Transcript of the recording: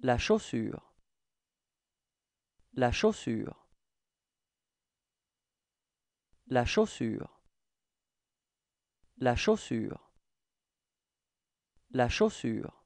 La chaussure. La chaussure. La chaussure. La chaussure. La chaussure.